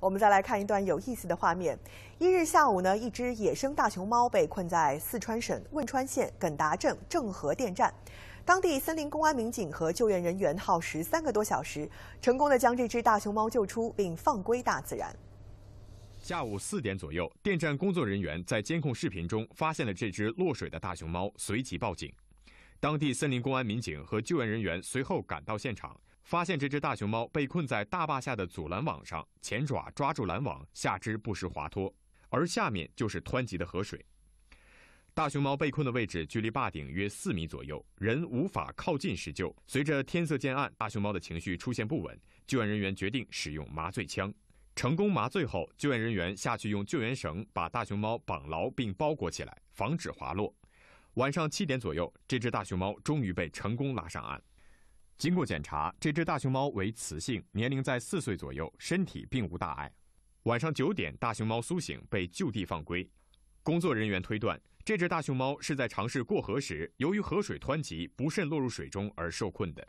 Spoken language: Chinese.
我们再来看一段有意思的画面。一日下午呢，一只野生大熊猫被困在四川省汶川县耿达镇郑和电站，当地森林公安民警和救援人员耗时三个多小时，成功的将这只大熊猫救出并放归大自然。下午四点左右，电站工作人员在监控视频中发现了这只落水的大熊猫，随即报警。当地森林公安民警和救援人员随后赶到现场，发现这只大熊猫被困在大坝下的阻拦网上，前爪抓住拦网，下肢不时滑脱，而下面就是湍急的河水。大熊猫被困的位置距离坝顶约四米左右，人无法靠近施救。随着天色渐暗，大熊猫的情绪出现不稳，救援人员决定使用麻醉枪。成功麻醉后，救援人员下去用救援绳把大熊猫绑牢并包裹起来，防止滑落。晚上七点左右，这只大熊猫终于被成功拉上岸。经过检查，这只大熊猫为雌性，年龄在四岁左右，身体并无大碍。晚上九点，大熊猫苏醒，被就地放归。工作人员推断，这只大熊猫是在尝试过河时，由于河水湍急，不慎落入水中而受困的。